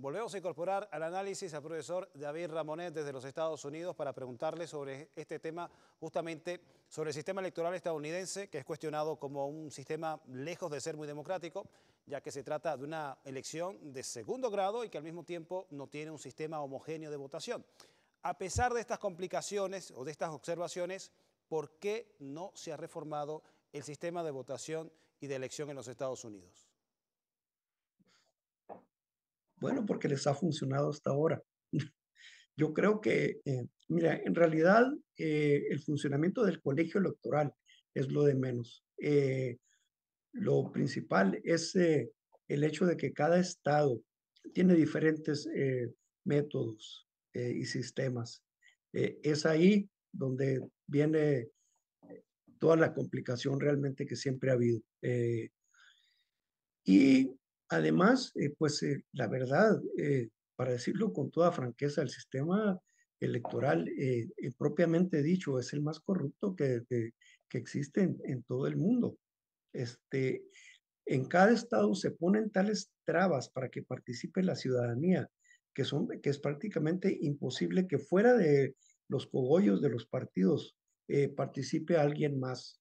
Volvemos a incorporar al análisis al profesor David Ramonet desde los Estados Unidos para preguntarle sobre este tema, justamente sobre el sistema electoral estadounidense, que es cuestionado como un sistema lejos de ser muy democrático, ya que se trata de una elección de segundo grado y que al mismo tiempo no tiene un sistema homogéneo de votación. A pesar de estas complicaciones o de estas observaciones, ¿por qué no se ha reformado el sistema de votación y de elección en los Estados Unidos? Bueno, porque les ha funcionado hasta ahora. Yo creo que, eh, mira, en realidad eh, el funcionamiento del colegio electoral es lo de menos. Eh, lo principal es el hecho de que cada estado tiene diferentes métodos y sistemas. es ahí donde viene toda la complicación realmente que siempre ha habido. y Además, eh, pues eh, la verdad, eh, para decirlo con toda franqueza, el sistema electoral propiamente dicho es el más corrupto que, que, existe en, todo el mundo. Este, en cada estado se ponen tales trabas para que participe la ciudadanía que, son, que es prácticamente imposible que fuera de los cogollos de los partidos participe alguien más.